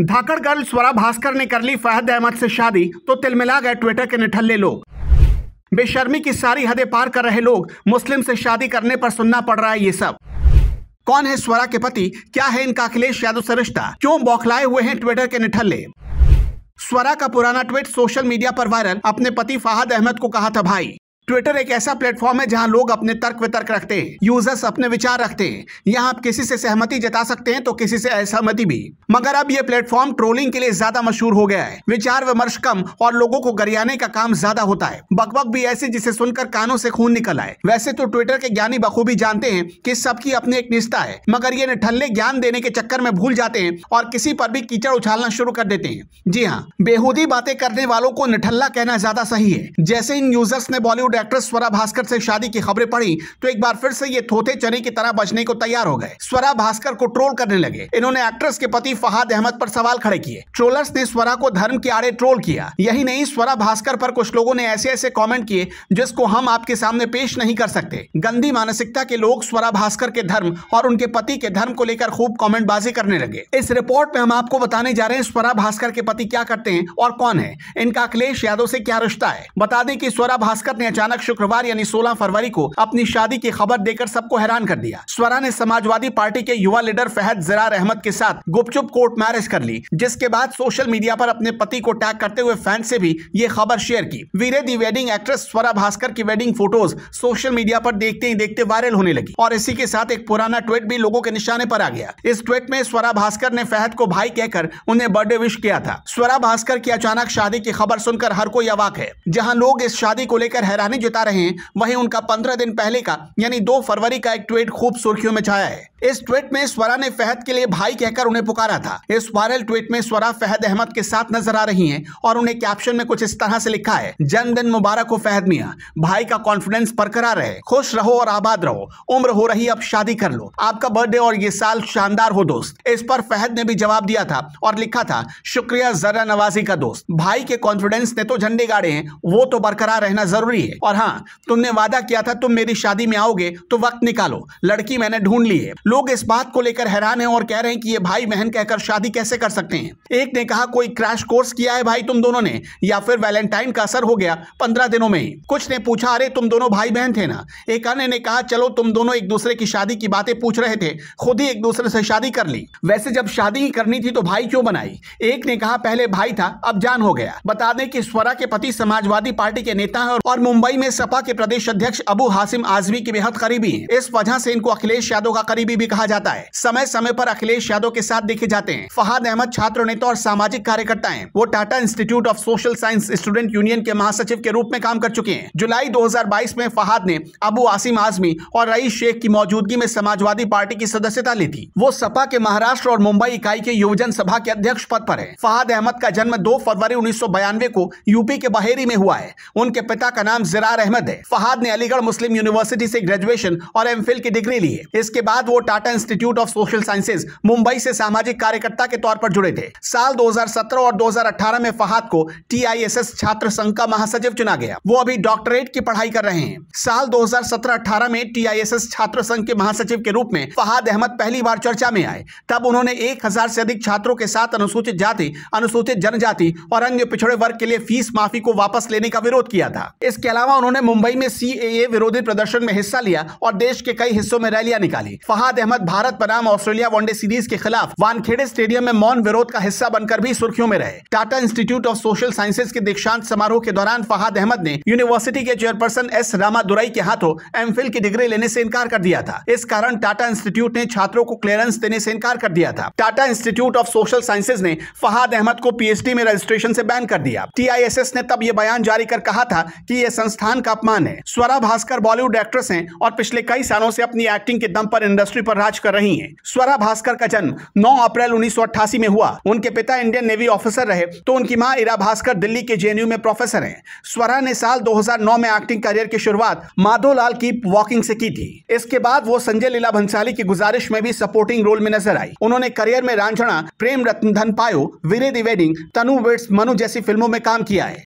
धाकड़ girl स्वरा भास्कर ने कर ली फहद अहमद से शादी तो तिलमिला गए ट्विटर के निठल्ले लोग बेशर्मी की सारी हदें पार कर रहे लोग मुस्लिम से शादी करने पर सुनना पड़ रहा है ये सब कौन है स्वरा के पति क्या है इनका अखिलेश यादव से रिश्ता क्यों बौखलाए हुए हैं ट्विटर के निठल्ले स्वरा का पुराना ट्वीट सोशल मीडिया पर वायरल अपने पति फाहद अहमद को कहा था भाई ट्विटर एक ऐसा प्लेटफॉर्म है जहां लोग अपने तर्क वितर्क रखते हैं यूजर्स अपने विचार रखते हैं यहां आप किसी से सहमति जता सकते हैं तो किसी से असहमति भी मगर अब यह प्लेटफॉर्म ट्रोलिंग के लिए ज्यादा मशहूर हो गया है विचार विमर्श कम और लोगों को गरियाने का काम ज्यादा होता है बकबक भी ऐसे जिसे सुनकर कानों से खून निकल आए वैसे तो ट्विटर के ज्ञानी बखूबी जानते हैं कि सबकी अपनी एक निष्ठा है मगर ये निठल्ले ज्ञान देने के चक्कर में भूल जाते हैं और किसी पर भी कीचड़ उछालना शुरू कर देते हैं जी हाँ बेहूदी बातें करने वालों को निठल्ला कहना ज्यादा सही है जैसे इन यूजर्स ने बॉलीवुड एक्ट्रेस स्वरा भास्कर से शादी की खबरें पड़ी तो एक बार फिर से ये थोथे चने की तरह बचने को तैयार हो गए स्वरा भास्कर को ट्रोल करने लगे इन्होंने एक्ट्रेस के पति फहाद अहमद पर सवाल खड़े किए ट्रोलर्स ने स्वरा को धर्म के आड़े ट्रोल किया यही नहीं स्वरा भास्कर पर कुछ लोगों ने ऐसे ऐसे कॉमेंट किए जिसको हम आपके सामने पेश नहीं कर सकते गंदी मानसिकता के लोग स्वरा भास्कर के धर्म और उनके पति के धर्म को लेकर खूब कॉमेंटबाजी करने लगे इस रिपोर्ट में हम आपको बताने जा रहे हैं स्वरा भास्कर के पति क्या करते हैं और कौन है इनका अखिलेश यादव से क्या रिश्ता है बता दें कि स्वरा भास्कर ने अचानक अचानक शुक्रवार यानी 16 फरवरी को अपनी शादी की खबर देकर सबको हैरान कर दिया स्वरा ने समाजवादी पार्टी के युवा लीडर फहद जरार अहमद के साथ गुपचुप कोर्ट मैरिज कर ली जिसके बाद सोशल मीडिया पर अपने पति को टैग करते हुए फैन से भी ये खबर शेयर की वीरे दी वेडिंग एक्ट्रेस स्वरा भास्कर की वेडिंग फोटोज सोशल मीडिया पर देखते ही देखते वायरल होने लगी और इसी के साथ एक पुराना ट्वीट भी लोगों के निशाने पर आ गया इस ट्वीट में स्वरा भास्कर ने फहद को भाई कहकर उन्हें बर्थडे विश किया था स्वरा भास्कर की अचानक शादी की खबर सुनकर हर कोई अवाक है जहाँ लोग इस शादी को लेकर हैरानी निशाने जुटा रहे हैं वहीं उनका पंद्रह दिन पहले का यानी दो फरवरी का एक ट्वीट खूब सुर्खियों में छाया है इस ट्वीट में स्वरा ने फहद के लिए भाई कहकर उन्हें पुकारा था इस वायरल ट्वीट में स्वरा फहद अहमद के साथ नजर आ रही है और उन्हें कैप्शन में कुछ इस तरह से लिखा है जन्मदिन मुबारक हो फहद मिया भाई का कॉन्फिडेंस बरकरार रहे खुश रहो और आबाद रहो उम्र हो रही अब शादी कर लो आपका बर्थडे और ये साल शानदार हो दोस्त इस पर फहद ने भी जवाब दिया था और लिखा था शुक्रिया जरा नवाजी का दोस्त भाई के कॉन्फिडेंस ने तो झंडे गाड़े हैं वो तो बरकरार रहना जरूरी है और हाँ तुमने वादा किया था तुम मेरी शादी में आओगे तो वक्त निकालो लड़की मैंने ढूंढ ली है लोग इस बात को लेकर हैरान है और कह रहे हैं कि ये भाई बहन कहकर शादी कैसे कर सकते हैं एक ने कहा कोई क्रैश कोर्स किया है भाई तुम दोनों ने या फिर वैलेंटाइन का असर हो गया पंद्रह दिनों में ही कुछ ने पूछा अरे तुम दोनों भाई बहन थे ना एक अन्य ने कहा चलो तुम दोनों एक दूसरे की शादी की बातें पूछ रहे थे खुद ही एक दूसरे से शादी कर ली वैसे जब शादी ही करनी थी तो भाई क्यों बनाई एक ने कहा पहले भाई था अब जान हो गया बता दें कि स्वरा के पति समाजवादी पार्टी के नेता है और मुंबई मुंबई में सपा के प्रदेश अध्यक्ष अबू हासिम आजमी के बेहद करीबी हैं इस वजह से इनको अखिलेश यादव का करीबी भी कहा जाता है समय समय पर अखिलेश यादव के साथ देखे जाते हैं फहाद अहमद छात्र नेता और सामाजिक कार्यकर्ता है वो Tata institute of social science student union के महासचिव के रूप में काम कर चुके हैं जुलाई दो में फहाद ने अबू आसिम आजमी और रईस शेख की मौजूदगी में समाजवादी पार्टी की सदस्यता ली थी वो सपा के महाराष्ट्र और मुंबई इकाई के युवजन सभा के अध्यक्ष पद पर है फहाद अहमद का जन्म दो फरवरी उन्नीस को यूपी के बहेरी में हुआ है उनके पिता का नाम जरा फरार अहमद है फहाद ने अलीगढ़ मुस्लिम यूनिवर्सिटी से ग्रेजुएशन और एम की डिग्री ली है इसके बाद वो Tata institute of social sciences Mumbai से सामाजिक कार्यकर्ता के तौर पर जुड़े थे साल 2017 और 2018 में फहाद को टी छात्र संघ का महासचिव चुना गया वो अभी डॉक्टरेट की पढ़ाई कर रहे हैं साल 2017-18 में टी छात्र संघ के महासचिव के रूप में फहाद अहमद पहली बार चर्चा में आए तब उन्होंने एक हजार से अधिक छात्रों के साथ अनुसूचित जाति अनुसूचित जनजाति और अन्य पिछड़े वर्ग के लिए फीस माफी को वापस लेने का विरोध किया था इसके अलावा अलावा उन्होंने मुंबई में सी विरोधी प्रदर्शन में हिस्सा लिया और देश के कई हिस्सों में रैलियां निकाली फहाद अहमद भारत बनाम ऑस्ट्रेलिया वनडे सीरीज के खिलाफ वानखेड़े स्टेडियम में मौन विरोध का हिस्सा बनकर भी सुर्खियों में रहे Tata institute of social sciences के दीक्षांत समारोह के दौरान फहाद अहमद ने यूनिवर्सिटी के चेयरपर्सन एस रामा दुराई के हाथों एम की डिग्री लेने से इनकार कर दिया था इस कारण टाटा इंस्टीट्यूट ने छात्रों को क्लियरेंस देने से इनकार कर दिया था Tata institute of social sciences ने फहाद अहमद को पीएचडी में रजिस्ट्रेशन से बैन कर दिया टीआईएसएस ने तब यह बयान जारी कर कहा था कि यह संस्था स्थान का अपमान है स्वरा भास्कर बॉलीवुड एक्ट्रेस हैं और पिछले कई सालों से अपनी एक्टिंग के दम पर इंडस्ट्री पर राज कर रही हैं स्वरा भास्कर का जन्म 9 अप्रैल उन्नीस में हुआ उनके पिता इंडियन नेवी ऑफिसर रहे तो उनकी माँ इरा भास्कर दिल्ली के जे में प्रोफेसर है स्वरा ने साल दो में एक्टिंग करियर की शुरुआत माधोलाल की वॉकिंग से की थी इसके बाद वो संजय लीला भंसाली की गुजारिश में भी सपोर्टिंग रोल में नजर आई उन्होंने करियर में रांझणा प्रेम रत्न धन पायो वीरे दिवेडिंग तनु वेट्स मनु जैसी फिल्मों में काम किया है